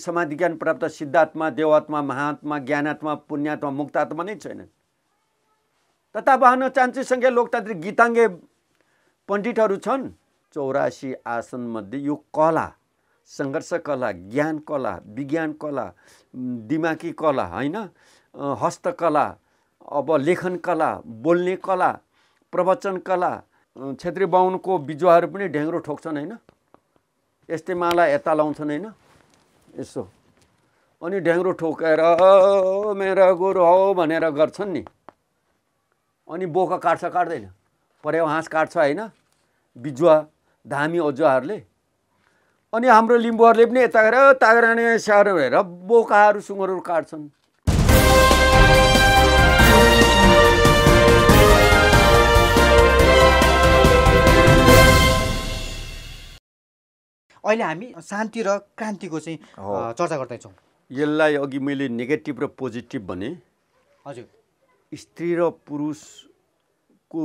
समाधि ज्ञान प्राप्त सिद्धात्मा देवात्मा महात्मा ज्ञानात्मा पुण्यात्मा मुक्तात्मा नै छैन तथा वाहन सङ्ख्या लोकतान्त्रिक गीताङ्गे पण्डितहरू छन् चौरासी आसनमध्ये यो कला सङ्घर्ष कला ज्ञान कला विज्ञान कला दिमागी कला होइन हस्तकला अब लेखन कला बोल्ने कला प्रवचन कला क्षेत्री बाहुनको बिजुवाहरू पनि ढेङ्ग्रो ठोक्छन् होइन यस्तै माला यता लाउँछन् होइन यसो अनि ढ्याङ्ग्रो ठोकेर मेरा गोरु हो भनेर गर्छन् नि अनि बोका काट्छ काट्दैन परेवा हाँस काट्छ होइन बिजुवा धामी अजुवाहरूले अनि हाम्रो लिम्बूहरूले पनि यता गएर ताग्राने स्याहार भएर बोकाहरू सुँगुरहरू काट्छन् अहिले हामी शान्ति र क्रान्तिको चाहिँ चर्चा गर्दैछौँ यसलाई अघि मैले नेगेटिभ र पोजिटिभ भने हजुर स्त्री र पुरुषको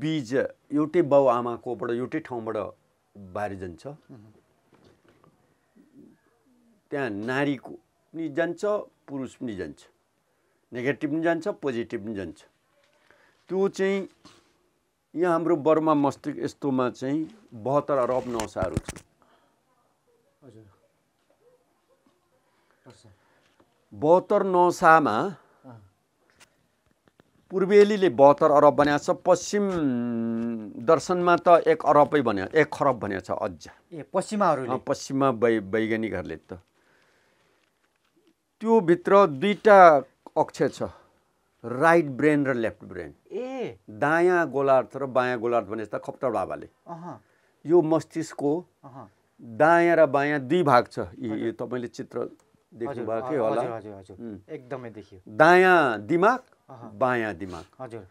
बीज एउटै बाउ आमाकोबाट एउटै ठाउँबाट बाहिर जान्छ त्यहाँ नारीको पनि जान्छ पुरुष पनि जान्छ नेगेटिभ पनि जान्छ पोजिटिभ पनि जान्छ त्यो चाहिँ यहाँ हाम्रो बर्मा मस्तिष्क यस्तोमा चाहिँ बहत्तर अरब नसाहरू छन् बहत्तर नौसामा पूर्वेलीले बहत्तर अरब बनाएको छ पश्चिम दर्शनमा त एक अरबै भन्यो एक खरब भनेको छ अझ ए पश्चिमाहरू पश्चिममा वै वैज्ञानिकहरूले त त्योभित्र दुईवटा अक्ष छ राइट ब्रेन र लेफ्ट ब्रेन ए दायाँ गोलार्थ र बायाँ गोलार्थ भने त खप्टर बाबाले यो मस्तिष्कको दायाँ र बायाँ दुई भाग छ यी तपाईँले चित्र देख्नु भएको होला एकदमै देखियो दायाँ दिमाग बायाँ दिमाग हजुर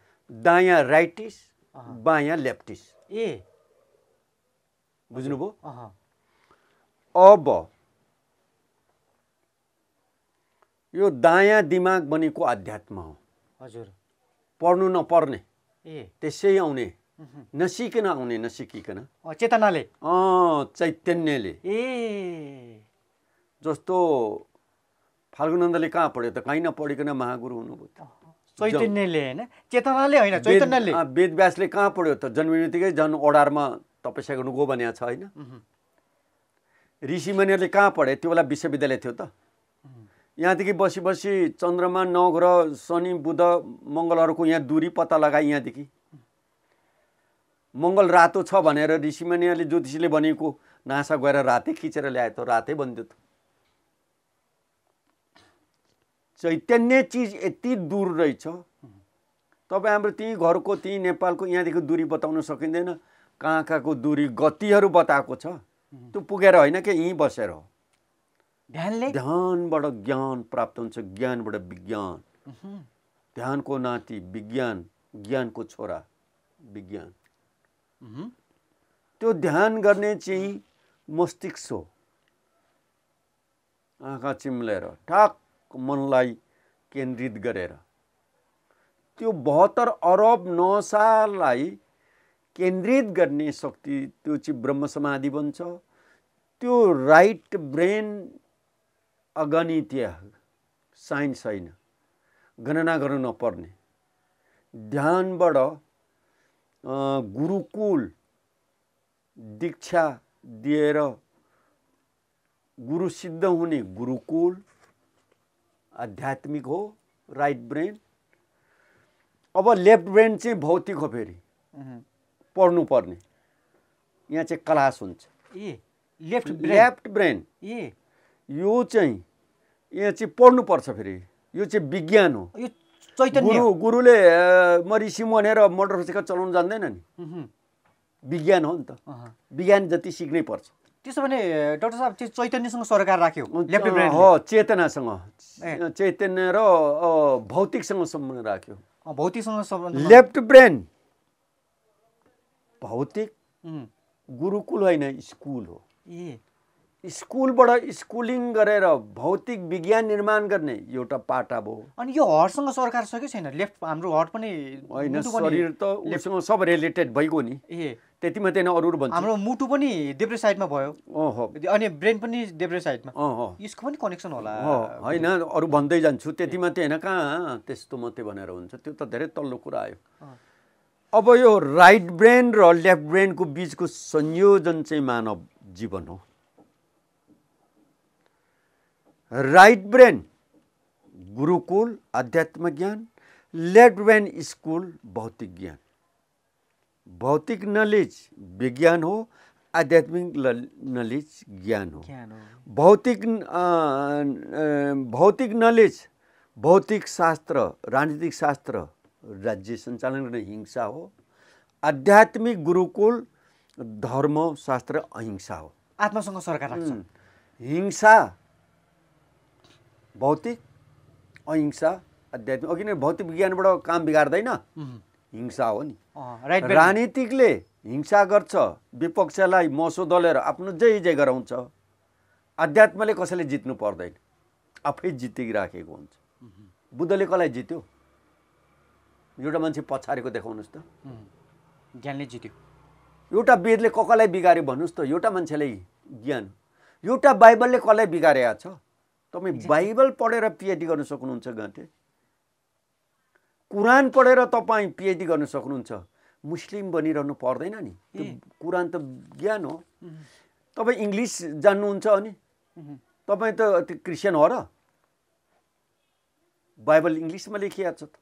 दायाँ राइटिस बायाँ लेफ्टिस ए बुझ्नुभयो अब यो दायाँ दिमाग भनेको आध्यात्म हो हजुर पढ्नु नपर्ने ए त्यसै आउने नसिकन आउने नसिकिकन चेतनाले अँ चैतन्यले ए जस्तो फाल्गुनन्दले कहाँ पढ्यो त कहीँ नपढिकन महागुरु हुनुभयो चैतन्यले होइन चेतनाले होइन चैतन्यले वेदव्यासले कहाँ पढ्यो त जन्मिने जन ओडारमा तपस्या गर्नु गो भने छ होइन ऋषिमनिहरूले कहाँ पढे त्यो बेला विश्वविद्यालय थियो त यहाँदेखि बसी बसी चन्द्रमा नवग्रह शनि बुध मङ्गलहरूको यहाँ दुरी पत्ता लगाए यहाँदेखि मङ्गल रातो छ भनेर ऋषिमनिहरूले ज्योतिषीले भनेको नासा गएर रातै खिचेर ल्याए त रातै भनिदियो त चैतन्य चिज यति दूर रहेछ तपाईँ हाम्रो त्यहीँ घरको त्यहीँ नेपालको यहाँदेखि दूरी बताउन सकिँदैन कहाँ कहाँको दूरी गतिहरू बताएको छ त्यो पुगेर होइन क्या यहीँ बसेर हो ध्यानले ध्यानबाट ज्ञान प्राप्त हुन्छ ज्ञानबाट विज्ञान ध्यानको नाति विज्ञान ज्ञानको छोरा विज्ञान त्यो ध्यान गर्ने चाहिँ मस्तिष्क हो आँखा चिम्लेर ठ्याक्क मनलाई केन्द्रित गरेर त्यो बहत्तर अरब नसालाई केन्द्रित गर्ने शक्ति त्यो चाहिँ ब्रह्म समाधि बन्छ त्यो राइट ब्रेन अगणितीय साइन्स होइन गणना गर्न नपर्ने ध्यानबाट गुरुकुल दीक्षा दिएर गुरु सिद्ध हुने गुरुकुल आध्यात्मिक हो राइट ब्रेन अब लेफ्ट ब्रेन चाहिँ भौतिक हो फेरि पढ्नु पर्ने यहाँ चाहिँ क्लास हुन्छ ए लेफ्ट लेफ्ट ब्रेन ए यो चाहिँ यहाँ चाहिँ पढ्नुपर्छ फेरि यो चाहिँ विज्ञान हो यो चैतन्य गुरु गुरुले म ऋषि भनेर मोटरसाइकल चलाउनु जान्दैन नि विज्ञान हो नि त विज्ञान जति सिक्नै पर्छ त्यसो भने डाक्टर साहब त्यो चैतन्यसँग सरकार राख्यो हो चेतनासँग चैतन्य र भौतिकसँग सम्बन्ध राख्यो भौतिकसँग सम्बन्ध लेफ्ट ब्रेन भौतिक गुरुकुल होइन स्कुल हो ए स्कुलबाट स्कुलिङ गरेर भौतिक विज्ञान निर्माण गर्ने एउटा पाटा भयो अनि यो हटसँग सरकार कि छैन लेफ्ट हाम्रो हट पनि होइन शरीर त उसँग सब रिलेटेड भइगयो नि ए त्यति मात्रै होइन अरू अरू भन्छ हाम्रो मुटु पनि देब्रे साइडमा भयो ओहो अनि ब्रेन पनि देब्रे साइडमा अँ यसको पनि कनेक्सन होला होइन अरू भन्दै जान्छु त्यति मात्रै होइन कहाँ त्यस्तो मात्रै भनेर हुन्छ त्यो त धेरै तल्लो कुरा आयो अब यो राइट ब्रेन र लेफ्ट ब्रेनको बिचको संयोजन चाहिँ मानव जीवन हो राइट ब्रेन गुरुकुल आध्यात्म ज्ञान लेफ्ट ब्रेन स्कुल भौतिक ज्ञान भौतिक नलेज विज्ञान हो आध्यात्मिक नलेज ज्ञान हो भौतिक भौतिक नलेज भौतिक शास्त्र राजनीतिक शास्त्र राज्य सञ्चालन गर्ने हिंसा हो आध्यात्मिक गुरुकुल धर्मशास्त्र अहिंसा हो आत्मासँग सरकार हिंसा भौतिक अहिंसा आध्यात्मिक अघि नै भौतिक विज्ञानबाट काम बिगार्दैन हिंसा हो नि राजनीतिकले हिंसा गर्छ विपक्षलाई मसो दलेर आफ्नो जे जे गराउँछ आध्यात्मले कसैले जित्नु पर्दैन आफै राखेको हुन्छ बुद्धले कसलाई जित्यो एउटा मान्छे पछारेको देखाउनुहोस् त ज्ञानले जित्यो एउटा वेदले कसलाई बिगाऱ्यो भन्नुहोस् त एउटा मान्छेले ज्ञान एउटा बाइबलले कसलाई बिगारेको छ तपाईँ बाइबल पढेर पिएचडी गर्न सक्नुहुन्छ गाँठे कुरान पढेर तपाईँ पिएचडी गर्न सक्नुहुन्छ मुस्लिम बनिरहनु पर्दैन नि कुरान त ज्ञान हो तपाईँ इङ्ग्लिस जान्नुहुन्छ अनि तपाईँ त त्यो क्रिस्चियन हो र बाइबल इङ्ग्लिसमा लेखिया छ त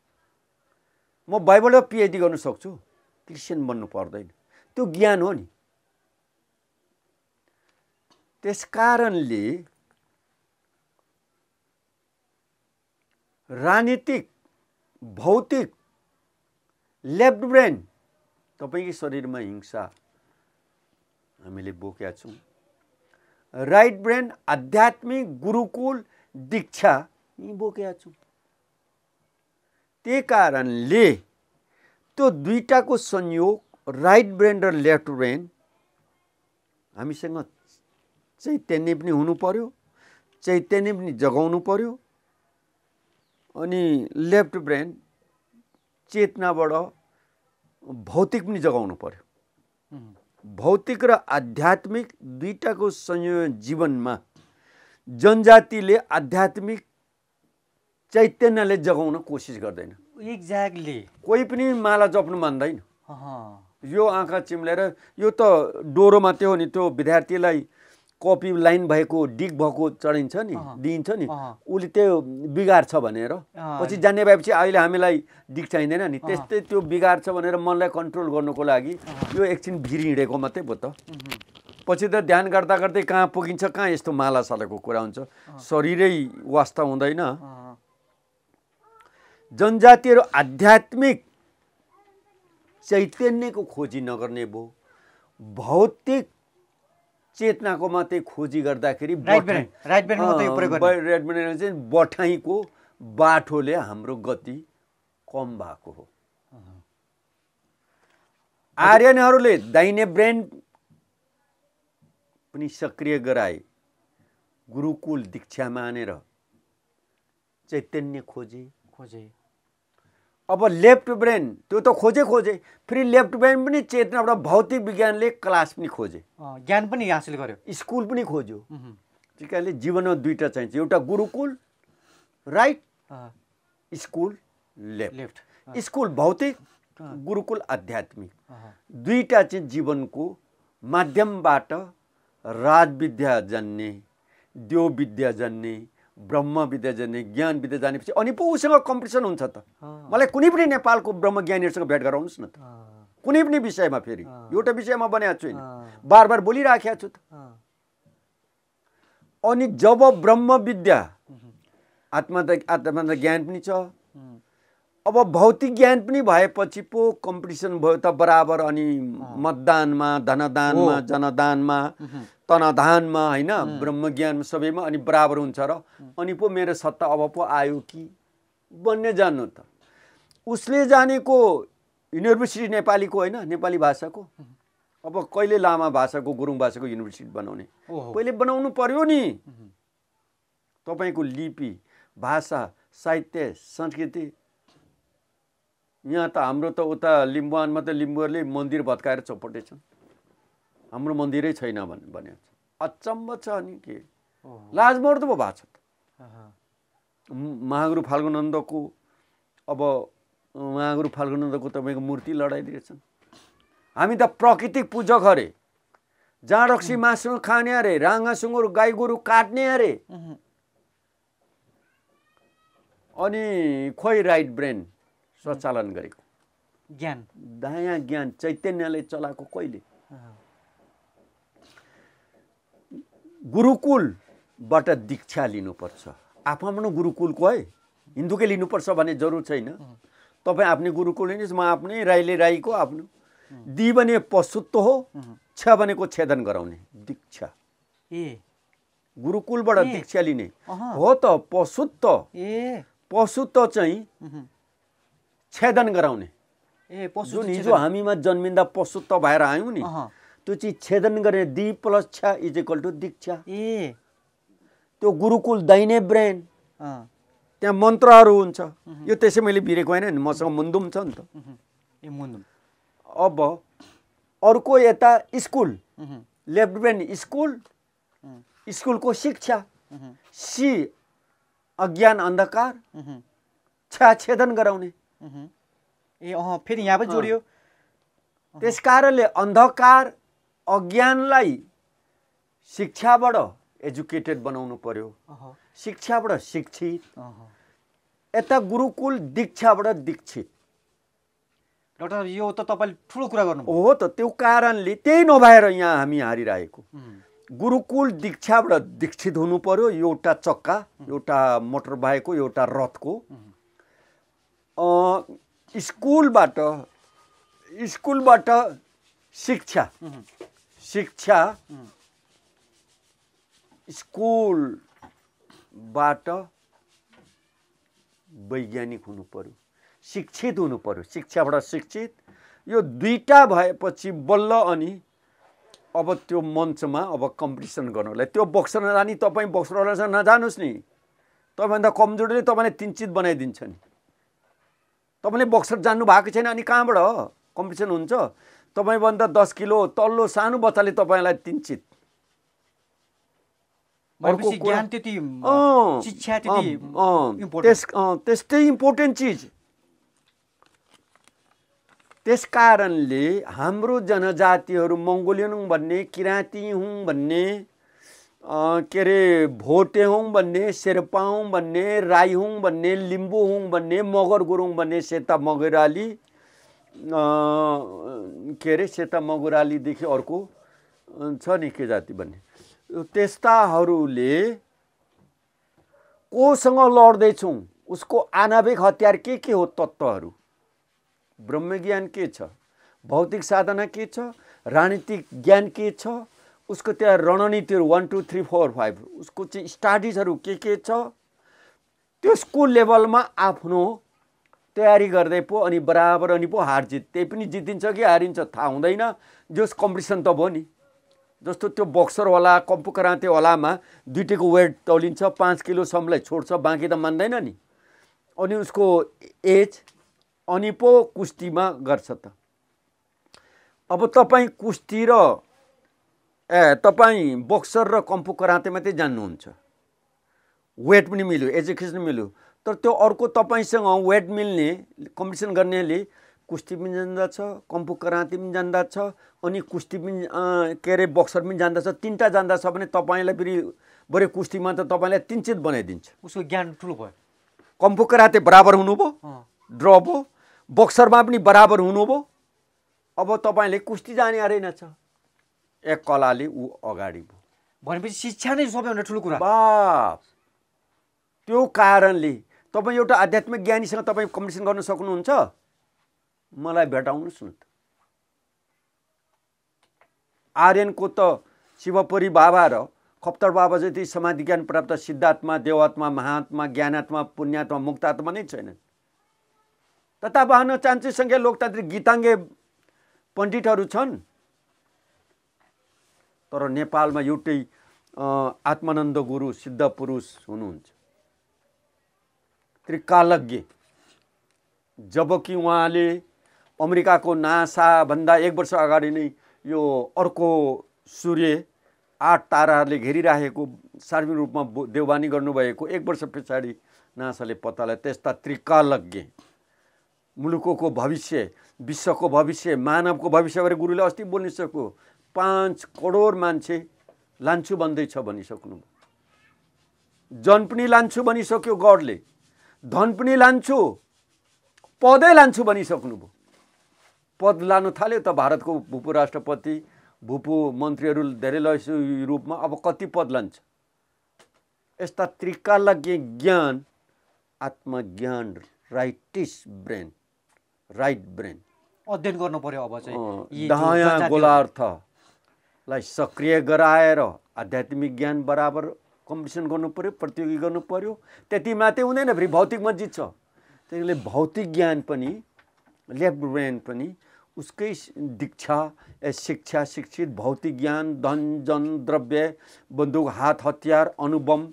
म बाइबलमा पिएचडी गर्न सक्छु क्रिस्चियन बन्नु पर्दैन त्यो ज्ञान हो नि त्यस कारणले राजनीतिक भौतिक लेफ्ट ब्रेन तपाईँकै शरीरमा हिंसा हामीले बोकेका छौँ राइट ब्रेन आध्यात्मिक गुरुकुल दीक्षा यी बोकेका छौँ त्यही कारणले त्यो दुईवटाको संयोग राइट ब्रेन र लेफ्ट ब्रेन हामीसँग चैतन्य पनि हुनु पर्यो चैतन्य पनि जगाउनु पर्यो अनि लेफ्ट ब्रेन चेतनाबाट भौतिक पनि जगाउनु पर्यो भौतिक र आध्यात्मिक दुईवटाको संयोजन जीवनमा जनजातिले आध्यात्मिक चैतन्यले जगाउन कोसिस गर्दैन एक्ज्याक्टली कोही पनि माला जप्नु मान्दैन यो आँखा चिम्लेर यो त डोरोमा त्यो नि त्यो विद्यार्थीलाई कपी लाइन भएको डिग भएको चढिन्छ नि दिइन्छ नि उसले त्यो बिगार्छ भनेर पछि जान्ने भएपछि अहिले हामीलाई डिग चाहिँदैन नि त्यस्तै त्यो बिगार्छ भनेर मनलाई कन्ट्रोल गर्नुको लागि यो एकछिन भिर हिँडेको मात्रै भयो त पछि त ध्यान गर्दा गर्दै कहाँ पुगिन्छ कहाँ यस्तो माला मालासालाको कुरा हुन्छ शरीरै वास्ता हुँदैन जनजातिहरू आध्यात्मिक चैतन्यको खोजी नगर्ने भयो भौतिक चेतनाको मात्रै खोजी गर्दाखेरि राइट ब्रेन चाहिँ बठाइको बाठोले हाम्रो गति कम भएको हो आर्यनहरूले दाहिने ब्रेन पनि सक्रिय गराए गुरुकुल दीक्षा मानेर चैतन्य खोजे खोजे अब लेफ्ट ब्रेन त्यो त खोजे खोजे फेरि लेफ्ट ब्रेन पनि चेतनाबाट भौतिक विज्ञानले क्लास पनि खोजे ज्ञान पनि हासिल गर्यो स्कुल पनि खोज्यो त्यही कारणले जीवनमा दुईवटा चाहिन्छ एउटा गुरुकुल right school left left school भौतिक गुरुकुल आध्यात्मिक दुईवटा चाहिँ जीवनको माध्यमबाट राजविद्या जन्ने देवविद्या जन्ने ब्रह्म विद्या जाने ज्ञान विद्या जानेपछि अनि पो उसँग कम्पिटिसन हुन्छ त मलाई कुनै पनि नेपालको ब्रह्म ब्रह्मज्ञानीहरूसँग भेट गराउनुहोस् न त कुनै पनि विषयमा फेरि एउटा विषयमा बनाएको छुइनँ बार बार बोलिराखेको छु त अनि जब ब्रह्म विद्या आत्मा त आत्मा त ज्ञान पनि छ अब भौतिक ज्ञान पनि भएपछि पो कम्पिटिसन भयो त बराबर अनि मतदानमा धनदानमा जनदानमा तनाधानमा होइन ब्रह्मज्ञानमा सबैमा अनि बराबर हुन्छ र अनि पो मेरो सत्ता अब पो आयो कि भन्ने जान्नु त उसले जानेको युनिभर्सिटी नेपालीको होइन नेपाली भाषाको अब कहिले लामा भाषाको गुरुङ भाषाको युनिभर्सिटी बनाउने पहिले बनाउनु पर्यो नि तपाईँको लिपि भाषा साहित्य संस्कृति यहाँ त हाम्रो त उता लिम्बुवानमा त लिम्बुहरूले मन्दिर भत्काएर चौपटेछन् हाम्रो मन्दिरै छैन भने भने अचम्म छ अनि के लाजमर्दो पो भएको छ त महागुरु फाल्गुनन्दको अब महागुरु फाल्गुनन्दको तपाईँको मूर्ति लडाइदिएछन् हामी त प्राकृतिक पूजक अरे जाँड रक्सी मासु खाने अरे राँगा सुँगुर गाई गोरु काट्ने अरे अनि खोइ राइट ब्रेन स्वचालन गरेको ज्ञान दायाँ ज्ञान चैतन्यले चलाएको कहिले गुरुकुलबाट दीक्षा लिनुपर्छ आफ्नो गुरुकुलको है हिन्दूकै लिनुपर्छ भन्ने जरुर छैन तपाईँ आफ्नै गुरुकुल लिनुहोस् म आफ्नै राईले राईको आफ्नो दि भने पशुत्व हो छ भनेको छेदन गराउने दीक्षा ए गुरुकुलबाट दीक्षा लिने हो त पशुत्व ए पशुत्व चाहिँ छेदन गराउने ए पशु हिजो हामीमा जन्मिँदा पशुत्व भएर आयौँ नि त्यो चाहिँ छेदन गर्ने दि प्लस छ इज इक्वल टु दीक्षा ए त्यो गुरुकुल दैने ब्रेन त्यहाँ मन्त्रहरू हुन्छ यो त्यसै मैले बिरेको होइन नि मसँग मुन्दुम छ नि त ए मुन्दुम अब अर्को यता स्कुल लेफ्ट ब्रेन स्कुल स्कुलको शिक्षा सी अज्ञान अन्धकार छ्या छेदन गराउने ए अँ फेरि यहाँ पनि जोडियो त्यस कारणले अन्धकार अज्ञानलाई शिक्षाबाट एजुकेटेड बनाउनु पर्यो शिक्षाबाट शिक्षित यता गुरुकुल दीक्षाबाट दीक्षित डक्टर यो त तपाईँले ठुलो कुरा गर्नु हो त त्यो कारणले त्यही नभएर यहाँ हामी हारिरहेको गुरुकुल दीक्षाबाट दीक्षित हुनु पर्यो एउटा चक्का एउटा मोटर बाइकको एउटा रथको स्कुलबाट स्कुलबाट शिक्षा शिक्षा स्कुलबाट वैज्ञानिक हुनु पर्यो शिक्षित हुनु पर्यो शिक्षाबाट शिक्षित यो दुईवटा भएपछि बल्ल अनि अब त्यो मञ्चमा अब कम्पिटिसन गर्नुलाई त्यो बक्स नजानी तपाईँ बक्सरलाई नजानुहोस् नि तपाईँभन्दा कमजोरीले तपाईँले तिनचित बनाइदिन्छ नि तपाईँले बक्सर जान्नु भएको छैन अनि कहाँबाट कम्पिटिसन हुन्छ तपाईँभन्दा दस किलो तल्लो सानो बच्चाले तपाईँलाई तिनचित त्यस्तै इम्पोर्टेन्ट चिज त्यस कारणले हाम्रो जनजातिहरू मङ्गोलियन हुँ भन्ने किराँती हुँ भन्ने के अरे भोटे हुँ भन्ने शेर्पा हुँ भन्ने राई हुँ भन्ने लिम्बू हुँ भन्ने मगर गुरुङ भन्ने सेता मगराली के अरे सेता मगुरालीदेखि अर्को छ नि के जाति भन्ने त्यस्ताहरूले कोसँग लड्दैछौँ उसको आणविक हतियार के के हो तत्त्वहरू ब्रह्मज्ञान के छ भौतिक साधना के छ राजनीतिक ज्ञान के छ उसको त्यहाँ रणनीतिहरू one two three four five उसको चाहिँ स्टडिजहरू के के छ त्यसको लेभलमा आफ्नो तयारी गर्दै पो अनि बराबर अनि पो हार जित त्यही पनि जितिन्छ कि हारिन्छ थाहा हुँदैन जस कम्पिटिसन त भयो नि जस्तो त्यो बक्सर होला कम्पु होलामा दुइटैको वेट तौलिन्छ पाँच किलोसम्मलाई छोड्छ बाँकी त मान्दैन नि अनि उसको एज अनि पो कुस्तीमा गर्छ त अब तपाईँ कुस्ती र ए तपाईँ बक्सर र कम्पु कराँते मात्रै जान्नुहुन्छ वेट पनि मिल्यो एजुकेसन मिल्यो तर त्यो अर्को तपाईँसँग वेट मिल्ने कम्पिटिसन गर्नेले कुस्ती पनि जान्दछ कम्पु कराँती पनि जान्दछ अनि कुस्ती पनि के अरे बक्सर पनि जान्दछ तिनवटा जान्दछ भने तपाईँलाई फेरि बरु कुस्तीमा त तपाईँलाई तिनचित बनाइदिन्छ उसको ज्ञान ठुलो भयो कम्पु कराँते बराबर हुनुभयो ड्र भयो बक्सरमा पनि बराबर हुनुभयो अब तपाईँले कुस्ती जाने अरे छ एक कलाले ऊ अगाडि भयो भनेपछि शिक्षा नै सबैभन्दा ठुलो कुरा बा त्यो कारणले तपाईँ एउटा आध्यात्मिक ज्ञानीसँग तपाईँ कम्पिटिसन गर्न सक्नुहुन्छ मलाई भेटाउनुहोस् न आर्यनको त शिवपुरी बाबा र खप्तर बाबा जति समाधि ज्ञान प्राप्त सिद्धात्मा देवात्मा महात्मा ज्ञानात्मा पुण्यात्मा मुक्तात्मा नै छैनन् तथा वाहन चान्सी सङ्ख्या लोकतान्त्रिक गीताङ्गे पण्डितहरू छन् तर नेपालमा एउटै आत्मानन्द गुरु सिद्ध पुरुष हुनुहुन्छ त्रिकालज्ञ जबकि उहाँले अमेरिकाको नासाभन्दा एक वर्ष अगाडि नै यो अर्को सूर्य आठ ताराहरूले घेरिराखेको सार्वजनिक रूपमा देवबानी गर्नुभएको एक वर्ष पछाडि नासाले पत्ता लगाए त्यस्ता त्रिकालज्ञ मुलुकको भविष्य विश्वको भविष्य मानवको भविष्यबारे गुरुले अस्ति बोलिसक्यो पाँच करोड मान्छे लान्छु भन्दैछ भनिसक्नु जन पनि लान्छु भनिसक्यो गडले धन पनि लान्छु पदै लान्छु भनिसक्नुभयो पद लानु थाल्यो त भारतको भूपू राष्ट्रपति भूपू मन्त्रीहरू धेरै लैसु रूपमा अब कति पद लान्छ यस्ता त्रिकालज्ञ ज्ञान आत्मज्ञान राइटिस ब्रेन राइट ब्रेन अध्ययन गर्नु पर्यो अब चाहिँ दायाँ गोलार्थलाई सक्रिय गराएर आध्यात्मिक ज्ञान बराबर कम्पिटिसन गर्नु पऱ्यो प्रतियोगी गर्नु पऱ्यो त्यति मात्रै हुँदैन फेरि भौतिकमा जित्छ त्यसले भौतिक ज्ञान पनि लेफ्ट ब्रेन पनि उसकै दीक्षा शिक्षा शिक्षित भौतिक ज्ञान धन जन द्रव्य बन्दुक हात हतियार अनुबम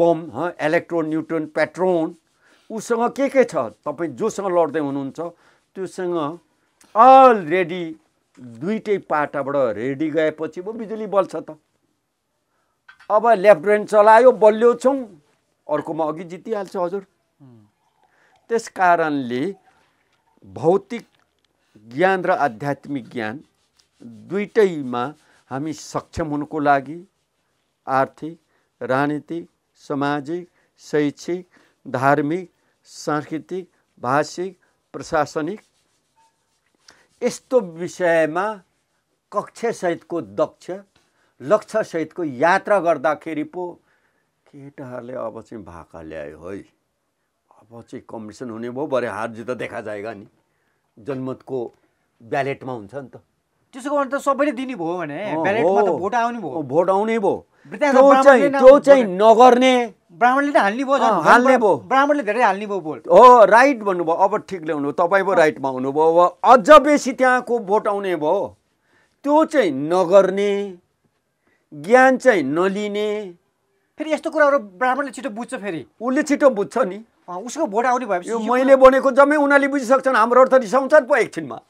बम इलेक्ट्रोन न्युट्रोन पेट्रोन उसँग के के छ तपाईँ जोसँग लड्दै हुनुहुन्छ त्योसँग अलरेडी दुइटै पाटाबाट रेडी गएपछि पो बिजुली बल्छ त अब लेफ्ट ब्रेन चलायो बलियो छौँ अर्कोमा अघि जितिहाल्छ हजुर त्यस कारणले भौतिक ज्ञान र आध्यात्मिक ज्ञान दुइटैमा हामी सक्षम हुनुको लागि आर्थिक राजनीतिक सामाजिक शैक्षिक धार्मिक सांस्कृतिक भाषिक प्रशासनिक यस्तो विषयमा कक्षासहितको दक्ष लक्ष्यसहितको यात्रा गर्दाखेरि पो केटाहरूले अब चाहिँ भाका ल्यायो है अब चाहिँ कम्पिटिसन हुने भयो बरे हार जित देखा जाएगा नि जनमतको ब्यालेटमा हुन्छ नि त त्यसो गर्नु त सबैले दिने भयो भने भोट आउने भयो भोट आउने भयो त्यो चाहिँ नगर्ने ब्राह्मणले त हाल्ने भयो हाल्ने भयो ब्राह्मणले धेरै हाल्ने भयो भोट हो राइट भन्नुभयो अब ठिक ल्याउनु तपाईँ पो राइटमा हुनुभयो अझ बेसी त्यहाँको भोट आउने भयो त्यो चाहिँ नगर्ने ज्ञान चाहिँ नलिने फेरि यस्तो कुराहरू ब्राह्मणले छिटो बुझ्छ फेरि उसले छिटो बुझ्छ नि उसको भोट आउने भएपछि यो मैले बोलेको जम्मै उनीहरूले बुझिसक्छन् हाम्रो त रिसाउँछन् पो एकछिनमा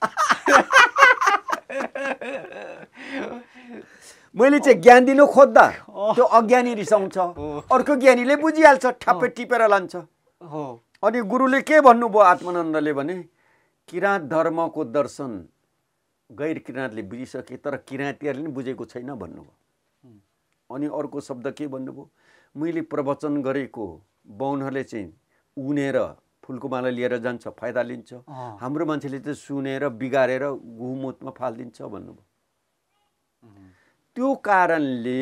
मैले चाहिँ ज्ञान दिनु खोज्दा त्यो अज्ञानी रिसाउँछ अर्को ज्ञानीले बुझिहाल्छ ठ्याप्पै टिपेर लान्छ अनि गुरुले के भन्नुभयो आत्मानन्दले भने किराँत धर्मको दर्शन गैर किराँतले बुझिसके तर किराँतीहरूले पनि बुझेको छैन भन्नुभयो अनि अर्को शब्द के भन्नुभयो मैले प्रवचन गरेको बाहुनहरूले चाहिँ उनेर फुलको माला लिएर जान्छ फाइदा लिन्छ हाम्रो मान्छेले चाहिँ सुनेर बिगारेर घुमोतमा फालिदिन्छ भन्नुभयो त्यो कारणले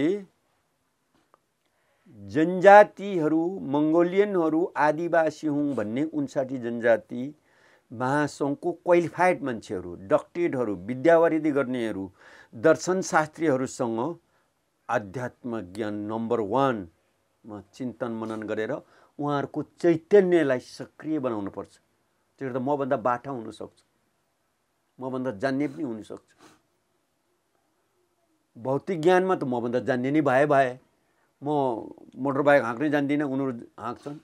जनजातिहरू मङ्गोलियनहरू आदिवासी हुँ भन्ने उन्साठी जनजाति महासङ्घको क्वालिफाइड मान्छेहरू डक्टेडहरू विद्यावारिधि गर्नेहरू दर्शनशास्त्रीहरूसँग आध्यात्म ज्ञान नम्बर वानमा चिन्तन मनन गरेर उहाँहरूको चैतन्यलाई सक्रिय बनाउनुपर्छ त्यो त मभन्दा बाठा हुनसक्छ मभन्दा जान्ने पनि हुनसक्छ भौतिक ज्ञानमा त मभन्दा जान्ने नै भए भए म मोटर बाइक हाँक्नै जान्दिनँ उनीहरू हाँक्छन्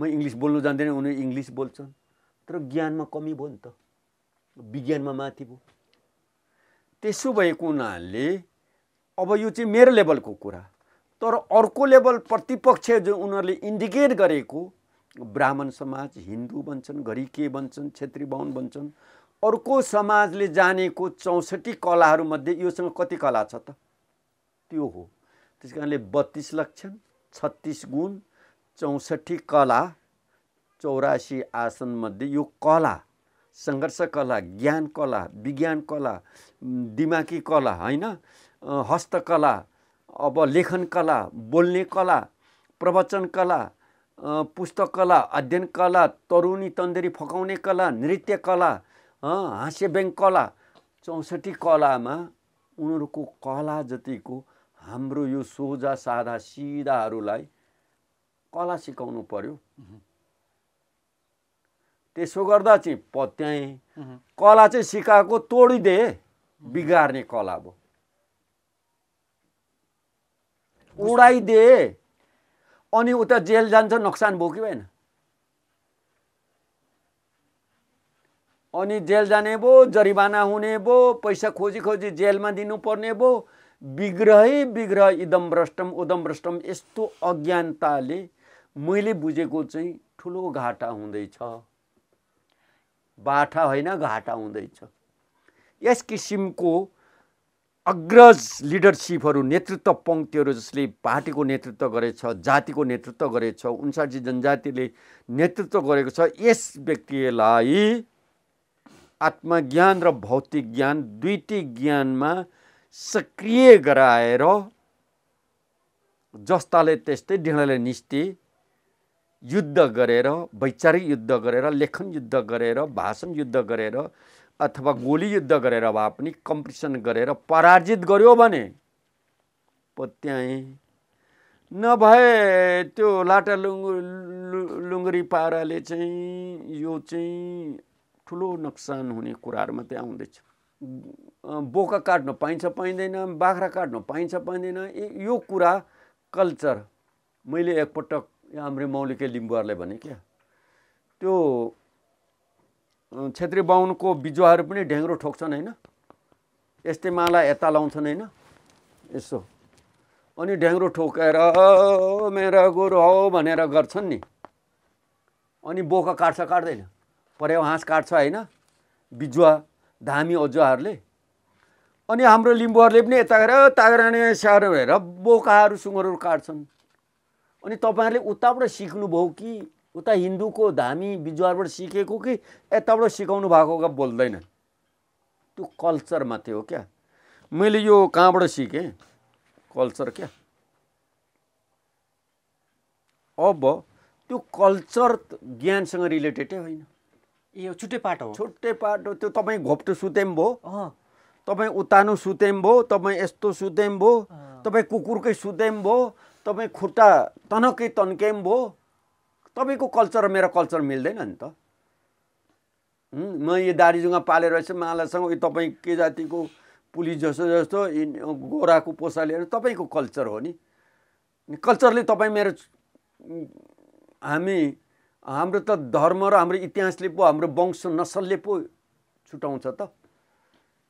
म इङ्ग्लिस बोल्नु जान्दिनँ उनीहरू इङ्ग्लिस बोल्छन् तर ज्ञानमा कमी भयो नि त विज्ञानमा माथि भयो त्यसो भएको हुनाले अब यो चाहिँ मेरो लेभलको कुरा तर अर्को लेभल प्रतिपक्ष जो उनीहरूले इन्डिकेट गरेको ब्राह्मण समाज हिन्दू भन्छन् घरि के भन्छन् छेत्री बाहुन भन्छन् अर्को समाजले जानेको चौसठी कलाहरूमध्ये योसँग कति कला छ त त्यो हो त्यस कारणले बत्तिस लक्षण छत्तिस गुण चौसठी कला चौरासी आसनमध्ये यो कला सङ्घर्ष कला ज्ञान कला विज्ञान कला दिमागी कला होइन हस्तकला अब लेखन कला बोल्ने कला प्रवचन कला पुस्तक कला अध्ययन कला तरुनी तन्देरी फकाउने कला नृत्य कला हाँस्य ब्याङ्क कला चौसठी कलामा उनीहरूको कला जतिको हाम्रो यो सोझा साधा सिधाहरूलाई कला सिकाउनु पर्यो त्यसो गर्दा चाहिँ पत्याएँ कला चाहिँ सिकाएको तोडिदिए बिगार्ने कला भयो उडाइदिए अनि उता जेल जान्छ नोक्सान भयो कि भएन अनि जेल जाने भो जरिवाना हुने भो पैसा खोजी खोजी जेलमा दिनुपर्ने भो बिग्रहै विग्रह इदम भ्रष्टम उदम भ्रष्टम यस्तो अज्ञानताले मैले बुझेको चाहिँ ठुलो घाटा हुँदैछ बाठा होइन घाटा हुँदैछ यस किसिमको अग्रज लिडरसिपहरू नेतृत्व पङ्क्तिहरू जसले पार्टीको नेतृत्व गरेछ जातिको नेतृत्व गरेछ उन्साठी जनजातिले नेतृत्व गरेको छ यस व्यक्तिलाई आत्मज्ञान र भौतिक ज्ञान दुईटी ज्ञानमा सक्रिय गराएर जस्ताले त्यस्तै ढिँडाले निस्ते युद्ध गरेर वैचारिक युद्ध गरेर लेखन युद्ध गरेर भाषण युद्ध गरेर अथवा गोली युद्ध गरेर भए पनि कम्पिटिसन गरेर पराजित गर्यो भने पत्याएँ नभए त्यो लाटा लुङ्गु लुङ्गरी पाराले चाहिँ यो चाहिँ ठुलो नोक्सान हुने कुराहरू मात्रै आउँदैछ बोका काट्नु पाइन्छ पाइँदैन बाख्रा काट्नु पाइन्छ पाइँदैन यो कुरा कल्चर मैले एकपटक हाम्रो मौलिक लिम्बुहरूलाई भने क्या त्यो छेत्री बाहुनको बिजुवाहरू पनि ढेङ्ग्रो ठोक्छन् होइन यस्तै माला यता लाउँछन् होइन यसो अनि ढेङ्ग्रो ठोकेर मेरा गोरु हो भनेर गर्छन् नि अनि बोका काट्छ काट्दैन परेवा हाँस काट्छ होइन बिजुवा धामी अजुवाहरूले अनि हाम्रो लिम्बूहरूले पनि यता गएर तागराने स्याहार भएर बोकाहरू सुँगुरहरू काट्छन् अनि तपाईँहरूले उताबाट सिक्नुभयो कि उता हिन्दूको धामी बिजुवारबाट सिकेको कि यताबाट सिकाउनु भएको क्या बोल्दैन त्यो कल्चर मात्रै हो क्या मैले यो कहाँबाट सिकेँ कल्चर क्या अब त्यो कल्चर ज्ञानसँग रिलेटेडै होइन ए छुट्टै पाठ हो छुट्टै पाठ हो त्यो तपाईँ घोप्टो सुतेम भयो तपाईँ उतानो सुतेम भयो तपाईँ यस्तो सुतेम भयो तपाईँ कुकुरकै सुतेम भयो तपाईँ खुट्टा तनकै तन्केम भयो तपाईँको कल्चर र मेरो कल्चर मिल्दैन नि त म यो दार्जिलिङमा पालेर रहेछु मालासँग उयो तपाईँ के जातिको पुलिस जस्तो जस्तो गोराको पोसा लिएर तपाईँको कल्चर हो नि कल्चरले तपाईँ मेरो हामी हाम्रो त धर्म र हाम्रो इतिहासले पो हाम्रो वंश नसलले पो छुट्याउँछ त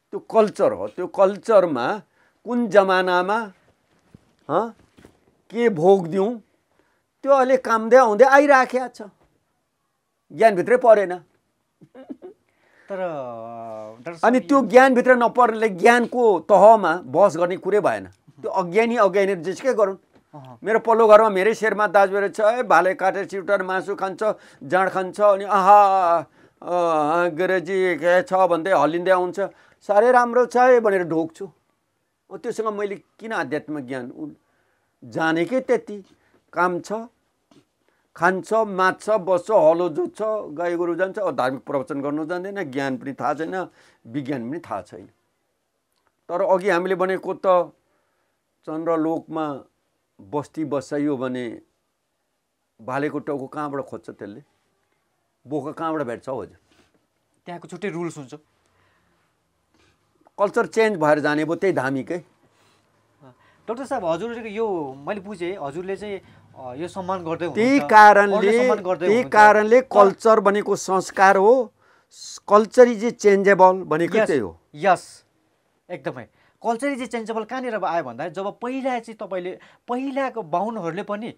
त्यो कल्चर हो त्यो कल्चरमा कुन जमानामा के भोग दिउँ त्यो अहिले कामदै आउँदै आइराखेको छ ज्ञानभित्रै परेन तर अनि त्यो ज्ञानभित्र नपर्नेले ज्ञानको तहमा बहस गर्ने कुरै भएन त्यो अज्ञानी अज्ञानी जसकै गरौँ मेरो पल्लो घरमा मेरै शेरमा दाजुहरू छ है भाले काटेर चिउटर मासु खान्छ जाँड खान्छ अनि आहा गेजी के छ भन्दै हल्लिँदै आउँछ साह्रै राम्रो छ है भनेर ढोक्छु त्योसँग मैले किन आध्यात्मिक ज्ञान जानेकै त्यति काम छ खान्छ माछ बस्छ हलो जोत्छ गाई गोरु जान्छ धार्मिक प्रवचन गर्नु जान्दैन ज्ञान पनि थाहा छैन विज्ञान पनि थाहा छैन तर अघि हामीले भनेको त चन्द्रलोकमा बस्ती बसाइयो भने भालेको टाउको कहाँबाट खोज्छ त्यसले बोका कहाँबाट भेट्छ हो हजुर त्यहाँको छुट्टै रुल्स हुन्छ कल्चर चेन्ज भएर जाने भयो त्यही धामीकै डक्टर साहब हजुरले यो मैले बुझेँ हजुरले चाहिँ यो सम्मान गर्दै त्यही कारणले त्यही कारणले कल्चर भनेको संस्कार हो कल्चर इज चेन्जेबल भनेको त्यही हो यस एकदमै कल्चर इज चेन्जेबल कहाँनिर आयो भन्दा जब पहिला चाहिँ तपाईँले पहिलाको बाहुनहरूले पनि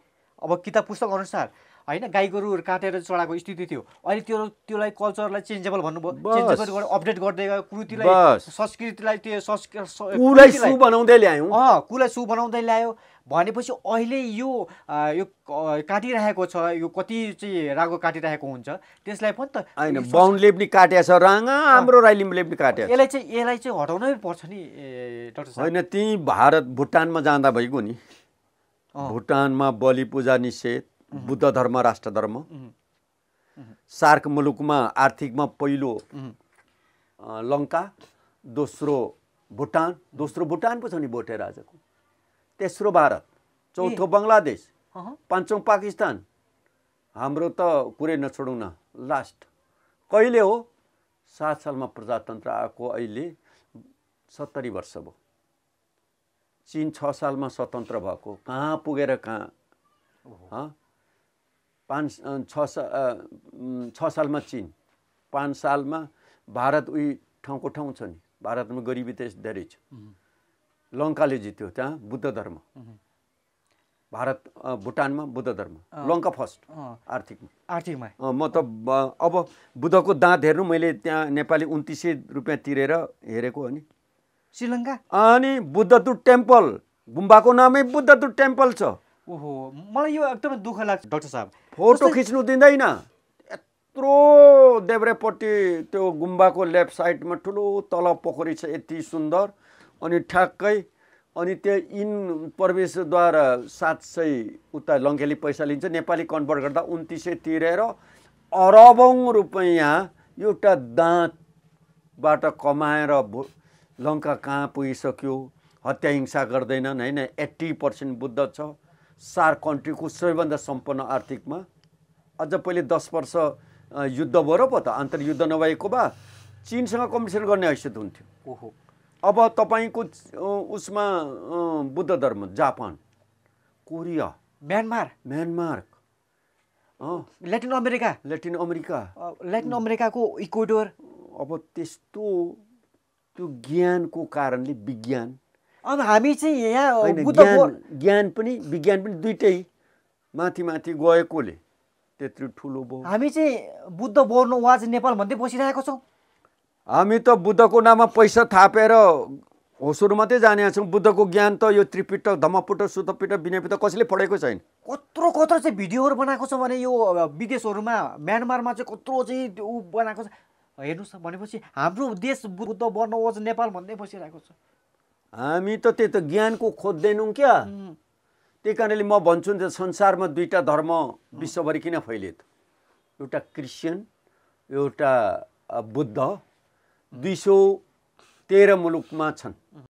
अब किताब पुस्तक अनुसार होइन गाई गोरुहरू काटेर चढाएको स्थिति थियो अहिले त्यो त्यसलाई कल्चरलाई चेन्जेबल भन्नुभयो चेन्जेबल अपडेट गर्दै गयो कृतिलाई संस्कृतिलाई त्यो संस्कृति सु बनाउँदै ल्यायो कुलाई सु बनाउँदै ल्यायो भनेपछि अहिले यो यो काटिरहेको छ यो कति चाहिँ रागो काटिरहेको हुन्छ त्यसलाई पनि त होइन बाहुनले पनि काटेको छ राँगा हाम्रो राइलिमले पनि काटेको यसलाई चाहिँ यसलाई चाहिँ हटाउनै पर्छ नि डाक्टर होइन त्यहीँ भारत भुटानमा जाँदा भइगयो नि भुटानमा बलि पूजा निषेध बुद्ध धर्म राष्ट्र धर्म सार्क मुलुकमा आर्थिकमा पहिलो लङ्का दोस्रो भुटान दोस्रो भुटान पो छ नि भोटे राजाको तेस्रो भारत चौथो बङ्गलादेश पाँचौँ पाकिस्तान हाम्रो त कुरै नछोडौँ न लास्ट कहिले हो सात सालमा प्रजातन्त्र आएको अहिले सत्तरी वर्ष भयो चिन छ सालमा स्वतन्त्र भएको कहाँ पुगेर कहाँ पाँच छ सा छ सालमा चिन पाँच सालमा भारत उही ठाउँको ठाउँ छ नि भारतमा गरिबी देश धेरै छ लङ्काले जित्यो त्यहाँ बुद्ध धर्म भारत भुटानमा बुद्ध धर्म लङ्का फर्स्ट आर्थिकमा आर्थिकमा म त अब बुद्धको दाँत हेर्नु मैले त्यहाँ नेपाली उन्तिस सय रुपियाँ तिरेर हेरेको हो नि श्रीलङ्का अनि बुद्धदु टेम्पल गुम्बाको नामै बुद्धदु टेम्पल छ ओहो मलाई यो एकदमै दुःख लाग्छ डक्टर साहब फोटो खिच्नु दिँदैन यत्रो देब्रेपट्टि त्यो गुम्बाको लेफ्ट साइडमा ठुलो तल पोखरी छ यति सुन्दर अनि ठ्याक्कै अनि त्यो इन प्रवेशद्वार सात सय उता लङ्खेली पैसा लिन्छ नेपाली कन्भर्ट गर्दा उन्तिस सय तिरेर अरबौँ रुपियाँ एउटा दाँतबाट कमाएर भो लङ्का कहाँ पुगिसक्यो हत्या हिंसा गर्दैनन् होइन एट्टी पर्सेन्ट बुद्ध छ सार कन्ट्रीको सबैभन्दा सम्पन्न आर्थिकमा अझ पहिले दस वर्ष युद्ध भयो र पो त अन्तर्युद्ध नभएको भए चिनसँग कम्पिटिसन गर्ने हैसियत हुन्थ्यो ओहो अब तपाईँको उसमा बुद्ध धर्म Japan Korea Myanmar Myanmar Latin America Latin America Latin अमेरिकाको इक्वेडोर अब त्यस्तो त्यो ज्ञानको कारणले विज्ञान अब हामी चाहिँ यहाँ ज्ञान पनि विज्ञान पनि दुइटै माथि माथि गएकोले त्यत्रो ठुलो भयो हामी चाहिँ बुद्ध बोर्नु वाज नेपाल भन्दै बसिरहेको छौँ हामी त बुद्धको नाममा पैसा थापेर होसुर मात्रै जाने छौँ बुद्धको ज्ञान त यो त्रिपिट धमपुट सुतपिट विनयपिट कसैले पढेको छैन कत्रो कत्रो चाहिँ भिडियोहरू बनाएको छ भने यो विदेशहरूमा म्यानमारमा चाहिँ कत्रो चाहिँ ऊ बनाएको छ हेर्नुहोस् न भनेपछि हाम्रो देश बुद्ध बनोज नेपाल भन्दै बसिरहेको छ हामी त त्यही त ज्ञानको खोज्दैनौँ क्या त्यही कारणले म भन्छु नि संसारमा दुईवटा धर्म विश्वभरि किन फैलियो एउटा क्रिस्चियन एउटा बुद्ध दुई सौ तेह्र मुलुकमा छन्